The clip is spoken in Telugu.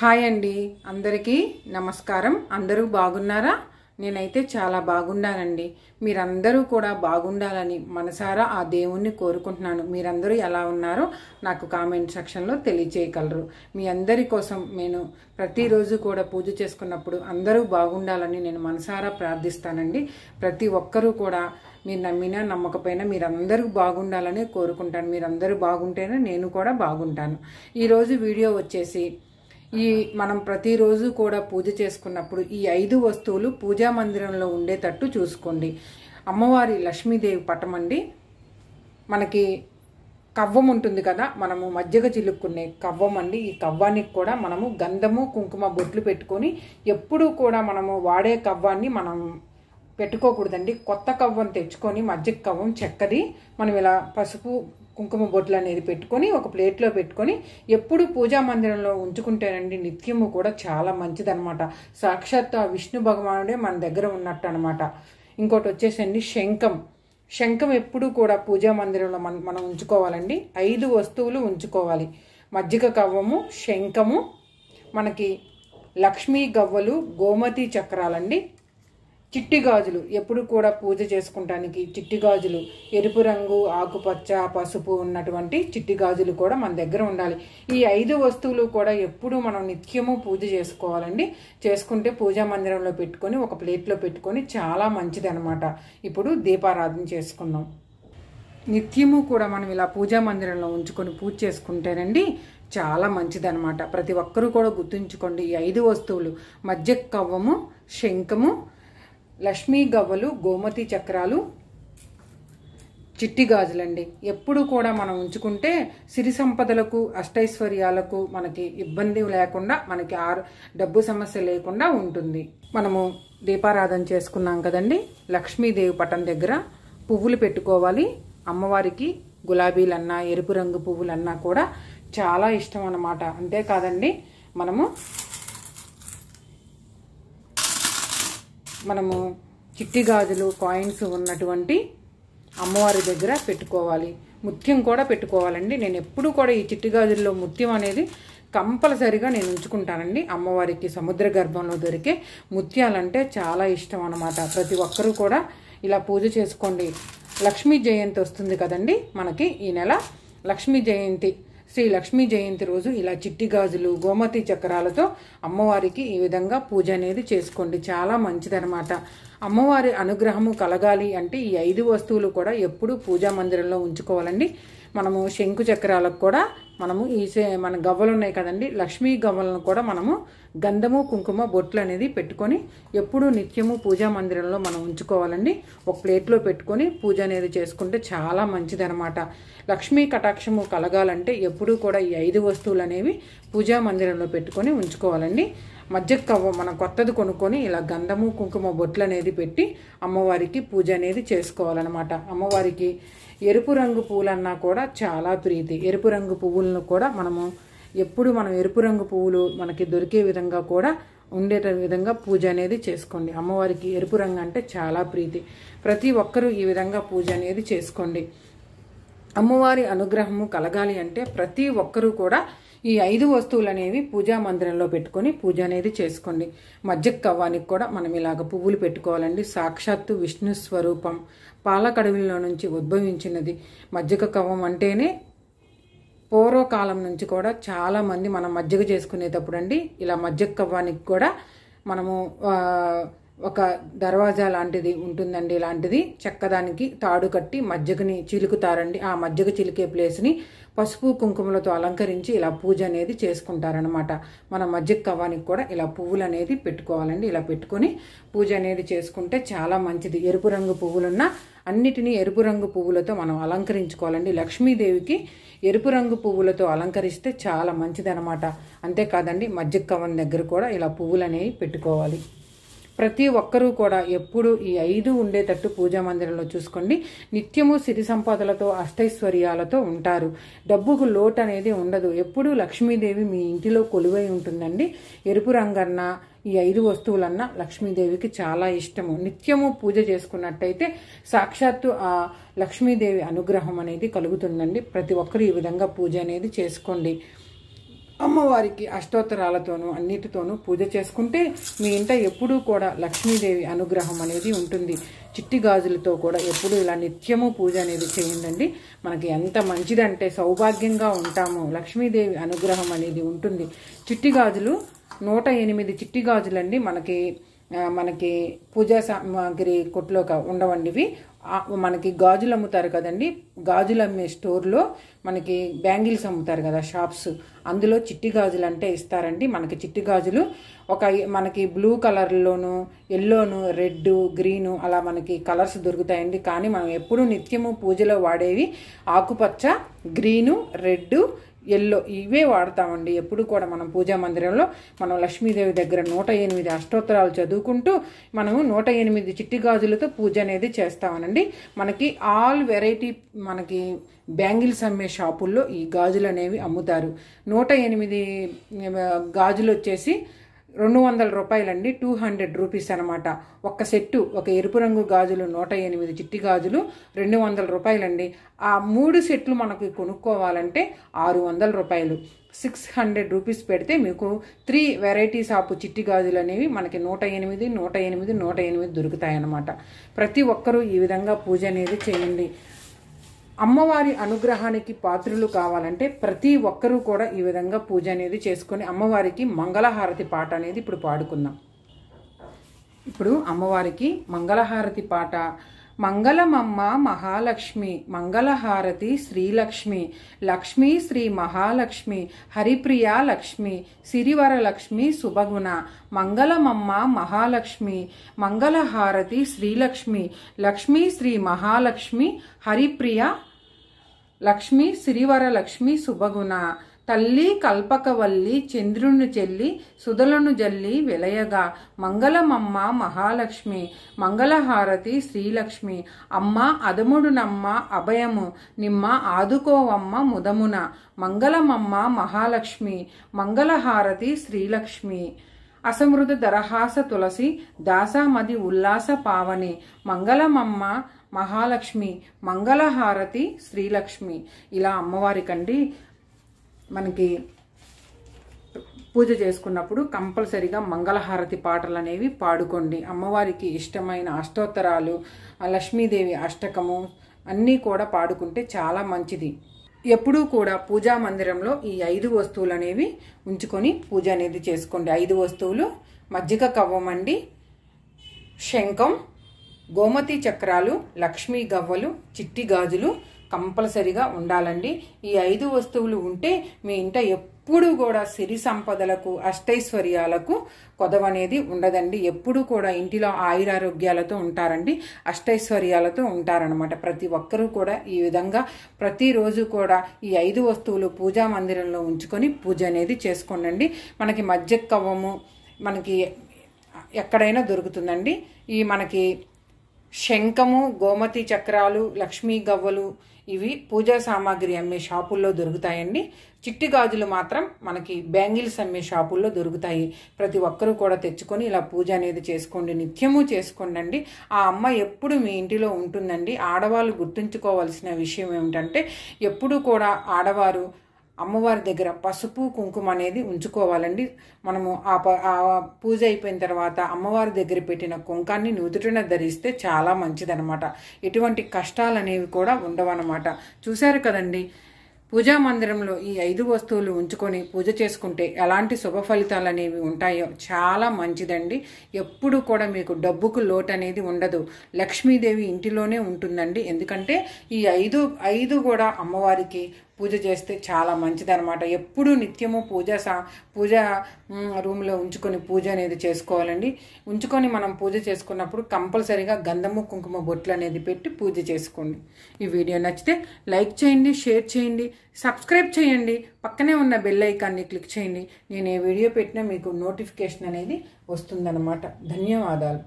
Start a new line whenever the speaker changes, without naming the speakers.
హాయ్ అండి అందరికీ నమస్కారం అందరూ బాగున్నారా నేనైతే చాలా బాగున్నానండి మీరందరూ కూడా బాగుండాలని మనసారా ఆ దేవుణ్ణి కోరుకుంటున్నాను మీరందరూ ఎలా ఉన్నారో నాకు కామెంట్ సెక్షన్లో తెలియజేయగలరు మీ అందరి కోసం నేను ప్రతిరోజు కూడా పూజ చేసుకున్నప్పుడు అందరూ బాగుండాలని నేను మనసారా ప్రార్థిస్తానండి ప్రతి ఒక్కరూ కూడా మీరు నమ్మినా నమ్మకపోయినా మీరందరూ బాగుండాలని కోరుకుంటాను మీరందరూ బాగుంటేనే నేను కూడా బాగుంటాను ఈరోజు వీడియో వచ్చేసి ఈ మనం ప్రతిరోజు కూడా పూజ చేసుకున్నప్పుడు ఈ ఐదు వస్తువులు పూజా మందిరంలో ఉండేటట్టు చూసుకోండి అమ్మవారి లక్ష్మీదేవి పటమండి మనకి కవ్వం ఉంటుంది కదా మనము మజ్జిగ చిలుక్కునే కవ్వం అండి ఈ కవ్వానికి కూడా మనము గంధము కుంకుమ బొట్లు పెట్టుకొని ఎప్పుడూ కూడా మనము వాడే కవ్వాన్ని మనం పెట్టుకోకూడదండి కొత్త కవ్వం తెచ్చుకొని మజ్జిగ కవ్వం చెక్కది మనం ఇలా పసుపు కుంకుమ బొట్లు అనేది పెట్టుకొని ఒక ప్లేట్లో పెట్టుకొని ఎప్పుడు పూజా మందిరంలో ఉంచుకుంటేనండి నిత్యము కూడా చాలా మంచిదనమాట సాక్షాత్ ఆ విష్ణు భగవానుడే మన దగ్గర ఉన్నట్టు అనమాట ఇంకోటి వచ్చేసండి శంఖం శంఖం ఎప్పుడూ కూడా పూజా మందిరంలో మనం మనం ఉంచుకోవాలండి ఐదు వస్తువులు ఉంచుకోవాలి మజ్జిగ కవ్వము శంఖము మనకి లక్ష్మీ గవ్వలు గోమతి చక్రాలండి చిట్టి గాజులు ఎప్పుడు కూడా పూజ చేసుకుంటానికి చిట్టి గాజులు ఎరుపు రంగు ఆకుపచ్చ పసుపు ఉన్నటువంటి చిట్టి గాజులు కూడా మన దగ్గర ఉండాలి ఈ ఐదు వస్తువులు కూడా ఎప్పుడు మనం నిత్యము పూజ చేసుకోవాలండి చేసుకుంటే పూజా మందిరంలో పెట్టుకొని ఒక ప్లేట్లో పెట్టుకొని చాలా మంచిది అనమాట ఇప్పుడు దీపారాధన చేసుకుందాం నిత్యము కూడా మనం ఇలా పూజా మందిరంలో ఉంచుకొని పూజ చేసుకుంటేనండి చాలా మంచిదనమాట ప్రతి ఒక్కరూ కూడా గుర్తుంచుకోండి ఈ ఐదు వస్తువులు మధ్య కవ్వము శంఖము లక్ష్మీ గవ్వలు గోమతి చక్రాలు చిట్టి గాజులండి ఎప్పుడు కూడా మనం ఉంచుకుంటే సిరి సంపదలకు అష్టైశ్వర్యాలకు మనకి ఇబ్బంది లేకుండా మనకి ఆరు డబ్బు సమస్య లేకుండా ఉంటుంది మనము దీపారాధన చేసుకున్నాం కదండి లక్ష్మీదేవి పటం దగ్గర పువ్వులు పెట్టుకోవాలి అమ్మవారికి గులాబీలన్నా ఎరుపు రంగు పువ్వులన్నా కూడా చాలా ఇష్టం అన్నమాట అంతేకాదండి మనము మనము చిట్టి గాజులు కాయిన్స్ ఉన్నటువంటి అమ్మవారి దగ్గర పెట్టుకోవాలి ముత్యం కూడా పెట్టుకోవాలండి నేను ఎప్పుడూ కూడా ఈ చిట్టి గాజుల్లో ముత్యం అనేది కంపల్సరిగా నేను ఉంచుకుంటానండి అమ్మవారికి సముద్ర గర్భంలో దొరికే ముత్యాలంటే చాలా ఇష్టం అనమాట ప్రతి ఒక్కరూ కూడా ఇలా పూజ చేసుకోండి లక్ష్మీ జయంతి వస్తుంది కదండి మనకి ఈ నెల లక్ష్మీ జయంతి శ్రీ లక్ష్మీ జయంతి రోజు ఇలా చిట్టి గాజులు గోమతి చక్రాలతో అమ్మవారికి ఈ విధంగా పూజ అనేది చేసుకోండి చాలా మంచిదనమాట అమ్మవారి అనుగ్రహము కలగాలి అంటే ఈ ఐదు వస్తువులు కూడా ఎప్పుడూ పూజా మందిరంలో ఉంచుకోవాలండి మనము శంకు చక్రాలకు కూడా మనము ఈ మన గవ్వలు ఉన్నాయి కదండి లక్ష్మీ గవ్వలను కూడా మనము గంధము కుంకుమ బొట్లు అనేది పెట్టుకొని ఎప్పుడూ నిత్యము పూజా మందిరంలో మనం ఉంచుకోవాలండి ఒక ప్లేట్లో పెట్టుకొని పూజ అనేది చేసుకుంటే చాలా మంచిదనమాట లక్ష్మీ కటాక్షము కలగాలంటే ఎప్పుడూ కూడా ఈ ఐదు వస్తువులు అనేవి పూజా మందిరంలో పెట్టుకొని ఉంచుకోవాలండి మధ్య కవ్వ మనం కొత్తది కొనుక్కొని ఇలా గంధము కుంకుమ బొట్లు అనేది పెట్టి అమ్మవారికి పూజ అనేది చేసుకోవాలన్నమాట అమ్మవారికి ఎరుపు రంగు పూలన్నా కూడా చాలా ప్రీతి ఎరుపు రంగు పువ్వులను కూడా మనము ఎప్పుడు మనం ఎరుపు రంగు పువ్వులు మనకి దొరికే విధంగా కూడా ఉండేట విధంగా పూజ అనేది చేసుకోండి అమ్మవారికి ఎరుపు రంగు అంటే చాలా ప్రీతి ప్రతి ఒక్కరూ ఈ విధంగా పూజ అనేది చేసుకోండి అమ్మవారి అనుగ్రహము కలగాలి అంటే ప్రతి ఒక్కరూ కూడా ఈ ఐదు వస్తువులు అనేవి పూజా మందిరంలో పెట్టుకొని పూజ అనేది చేసుకోండి మధ్య కవ్వానికి కూడా మనం ఇలాగ పువ్వులు పెట్టుకోవాలండి సాక్షాత్తు విష్ణు స్వరూపం పాలకడవిలో నుంచి ఉద్భవించినది మజ్జిగ కవ్వం అంటేనే పూర్వకాలం నుంచి కూడా చాలామంది మనం మజ్జిగ చేసుకునేటప్పుడు అండి ఇలా మజ్జిగ కవ్వానికి కూడా మనము ఒక దర్వాజా లాంటిది ఉంటుందండి ఇలాంటిది చెక్కదానికి తాడు కట్టి మజ్జగని చిలుకుతారండి ఆ మజ్జగ చిలికే ప్లేస్ని పసుపు కుంకుమలతో అలంకరించి ఇలా పూజ అనేది చేసుకుంటారనమాట మన మజ్జిగ కవ్వానికి కూడా ఇలా పువ్వులు అనేది పెట్టుకోవాలండి ఇలా పెట్టుకొని పూజ అనేది చేసుకుంటే చాలా మంచిది ఎరుపు రంగు పువ్వులున్న అన్నిటినీ ఎరుపు రంగు పువ్వులతో మనం అలంకరించుకోవాలండి లక్ష్మీదేవికి ఎరుపు రంగు పువ్వులతో అలంకరిస్తే చాలా మంచిది అనమాట అంతేకాదండి మజ్జిగ కవ్వం దగ్గర కూడా ఇలా పువ్వులు అనేవి పెట్టుకోవాలి ప్రతి ఒక్కరూ కూడా ఎప్పుడు ఈ ఐదు ఉండేటట్టు పూజా మందిరంలో చూసుకోండి నిత్యము సిరి సంపదలతో అష్టైశ్వర్యాలతో ఉంటారు డబ్బుకు లోటు అనేది ఉండదు ఎప్పుడూ లక్ష్మీదేవి మీ ఇంటిలో కొలువై ఉంటుందండి ఎరుపు రంగన్న ఈ ఐదు వస్తువులన్నా లక్ష్మీదేవికి చాలా ఇష్టము నిత్యము పూజ చేసుకున్నట్టయితే సాక్షాత్తు ఆ లక్ష్మీదేవి అనుగ్రహం అనేది కలుగుతుందండి ప్రతి ఒక్కరు ఈ విధంగా పూజ అనేది చేసుకోండి అమ్మవారికి అష్టోత్తరాలతోనూ అన్నిటితోనూ పూజ చేసుకుంటే మీ ఇంట ఎప్పుడూ కూడా లక్ష్మీదేవి అనుగ్రహం అనేది ఉంటుంది చిట్టి గాజులతో కూడా ఎప్పుడు ఇలా నిత్యము పూజ అనేది చేయండి మనకి ఎంత మంచిదంటే సౌభాగ్యంగా ఉంటాము లక్ష్మీదేవి అనుగ్రహం అనేది ఉంటుంది చిట్టి గాజులు నూట ఎనిమిది చిట్టి గాజులండి మనకి మనకి పూజా సామాగ్రి కొట్లోక ఉండవండివి మనకి గాజులు అమ్ముతారు కదండి గాజులు అమ్మే స్టోర్లో మనకి బ్యాంగిల్స్ అమ్ముతారు కదా షాప్స్ అందులో చిట్టి గాజులు అంటే ఇస్తారండి మనకి చిట్టి గాజులు ఒక మనకి బ్లూ కలర్లోను ఎల్లోను రెడ్ గ్రీను అలా మనకి కలర్స్ దొరుకుతాయండి కానీ మనం ఎప్పుడు నిత్యము పూజలో వాడేవి ఆకుపచ్చ గ్రీను రెడ్ ఎల్లో ఇవే వాడతామండి ఎప్పుడు కూడా మనం పూజా మందిరంలో మనం లక్ష్మీదేవి దగ్గర నూట ఎనిమిది అష్టోత్తరాలు చదువుకుంటూ మనము నూట ఎనిమిది చిట్టి గాజులతో పూజ అనేది చేస్తామనండి మనకి ఆల్ వెరైటీ మనకి బ్యాంగిల్స్ అమ్మే షాపుల్లో ఈ గాజులు అనేవి అమ్ముతారు నూట ఎనిమిది గాజులు వచ్చేసి రెండు వందల రూపాయలండి టూ హండ్రెడ్ రూపీస్ అనమాట ఒక్క సెట్టు ఒక ఎరుపు రంగు గాజులు నూట ఎనిమిది చిట్టి గాజులు రెండు వందల రూపాయలండి ఆ మూడు సెట్లు మనకు కొనుక్కోవాలంటే ఆరు వందల రూపాయలు సిక్స్ హండ్రెడ్ రూపీస్ పెడితే మీకు త్రీ వెరైటీస్ ఆఫ్ చిట్టి గాజులు అనేవి మనకి నూట ఎనిమిది నూట ఎనిమిది నూట ఎనిమిది దొరుకుతాయన్నమాట ప్రతి ఒక్కరూ ఈ విధంగా పూజ అనేది చేయండి అమ్మవారి అనుగ్రహానికి పాత్రులు కావాలంటే ప్రతి ఒక్కరూ కూడా ఈ విధంగా పూజ అనేది చేసుకొని అమ్మవారికి మంగళహారతి పాట అనేది ఇప్పుడు పాడుకుందాం ఇప్పుడు అమ్మవారికి మంగళహారతి పాట మంగళమమ్మ మహాలక్ష్మి మంగళహారతి శ్రీలక్ష్మి లక్ష్మి శ్రీ మహాలక్ష్మి హరిప్రియ లక్ష్మి సిరివరలక్ష్మి శుభగుణ మంగళమమ్మ మహాలక్ష్మి మంగళహారతి శ్రీలక్ష్మి లక్ష్మి శ్రీ మహాలక్ష్మి హరిప్రియ ಲಕ್ಷ್ಮಿ ಶ್ರೀವರಲಕ್ಷ್ಮಿ ಸುಭಗುಣ ತಲ್ಲಿ ಕಲ್ಪಕವಲ್ಲಿ ಚಂದ್ರ ಜಲ್ಲಿ ವಿಲಯಗ ಸುಧಲ ಮಹಾಲಕ್ಷ್ಮಿ ಮಂಗಲಹಾರತಿ ಶ್ರೀಲಕ್ಷ್ಮಿ ಅಮ್ಮ ಅದಮುಡುನಮ್ಮ ಅಭಯಮು ನಿಮ್ಮ ಆದುಕೋವಮ್ಮ ಮುದಮನ ಮಹಾಲಕ್ಷ್ಮಿ ಮಂಗಲಹಾರತಿ ಶ್ರೀಲಕ್ಷ್ಮಿ ಅಸಮೃದ ದರಹಾಸ ತುಳಸಿ ಮದಿ ಉಲ್ಲಾಸ ಪಾವನೆ ಮಂಗಲಮ మహాలక్ష్మి మంగళహారతి శ్రీలక్ష్మి ఇలా అమ్మవారికండి మనకి పూజ చేసుకున్నప్పుడు కంపల్సరిగా మంగళహారతి పాటలు అనేవి పాడుకోండి అమ్మవారికి ఇష్టమైన అష్టోత్తరాలు లక్ష్మీదేవి అష్టకము అన్నీ కూడా పాడుకుంటే చాలా మంచిది ఎప్పుడూ కూడా పూజా మందిరంలో ఈ ఐదు వస్తువులు అనేవి ఉంచుకొని పూజ అనేది చేసుకోండి ఐదు వస్తువులు మజ్జిగ కవ్వం అండి శంఖం గోమతి చక్రాలు లక్ష్మీ గవ్వలు చిట్టి గాజులు కంపల్సరిగా ఉండాలండి ఈ ఐదు వస్తువులు ఉంటే మీ ఇంట ఎప్పుడు కూడా సిరి సంపదలకు అష్టైశ్వర్యాలకు కొదవనేది ఉండదండి ఎప్పుడు కూడా ఇంటిలో ఆయురారోగ్యాలతో ఉంటారండి అష్టైశ్వర్యాలతో ఉంటారనమాట ప్రతి ఒక్కరూ కూడా ఈ విధంగా ప్రతిరోజు కూడా ఈ ఐదు వస్తువులు పూజా మందిరంలో ఉంచుకొని పూజ అనేది చేసుకోండి మనకి మధ్య కవ్వము మనకి ఎక్కడైనా దొరుకుతుందండి ఈ మనకి శంఖము గోమతి చక్రాలు లక్ష్మీ గవ్వలు ఇవి పూజా సామాగ్రి అమ్మే షాపుల్లో దొరుకుతాయండి చిట్టి గాజులు మాత్రం మనకి బ్యాంగిల్స్ అమ్మే షాపుల్లో దొరుకుతాయి ప్రతి ఒక్కరూ కూడా తెచ్చుకొని ఇలా పూజ అనేది చేసుకోండి నిత్యము చేసుకోండి ఆ అమ్మ ఎప్పుడు మీ ఇంటిలో ఉంటుందండి ఆడవాళ్ళు గుర్తుంచుకోవాల్సిన విషయం ఏమిటంటే ఎప్పుడు కూడా ఆడవారు అమ్మవారి దగ్గర పసుపు కుంకుమ అనేది ఉంచుకోవాలండి మనము ఆ ప పూజ అయిపోయిన తర్వాత అమ్మవారి దగ్గర పెట్టిన కుంకాన్ని నుదుటిన ధరిస్తే చాలా మంచిదనమాట ఎటువంటి కష్టాలు అనేవి కూడా ఉండవన్నమాట చూశారు కదండి పూజా మందిరంలో ఈ ఐదు వస్తువులు ఉంచుకొని పూజ చేసుకుంటే ఎలాంటి శుభ ఫలితాలు అనేవి ఉంటాయో చాలా మంచిదండి ఎప్పుడు కూడా మీకు డబ్బుకు లోటు అనేది ఉండదు లక్ష్మీదేవి ఇంటిలోనే ఉంటుందండి ఎందుకంటే ఈ ఐదు ఐదు కూడా అమ్మవారికి పూజ చేస్తే చాలా మంచిదనమాట ఎప్పుడు నిత్యము పూజ సా పూజ రూమ్లో ఉంచుకొని పూజ అనేది చేసుకోవాలండి ఉంచుకొని మనం పూజ చేసుకున్నప్పుడు కంపల్సరీగా గంధము కుంకుమ బొట్లు అనేది పెట్టి పూజ చేసుకోండి ఈ వీడియో నచ్చితే లైక్ చేయండి షేర్ చేయండి సబ్స్క్రైబ్ చేయండి పక్కనే ఉన్న బెల్ ఐకాన్ని క్లిక్ చేయండి నేను ఏ వీడియో పెట్టినా మీకు నోటిఫికేషన్ అనేది వస్తుందన్నమాట ధన్యవాదాలు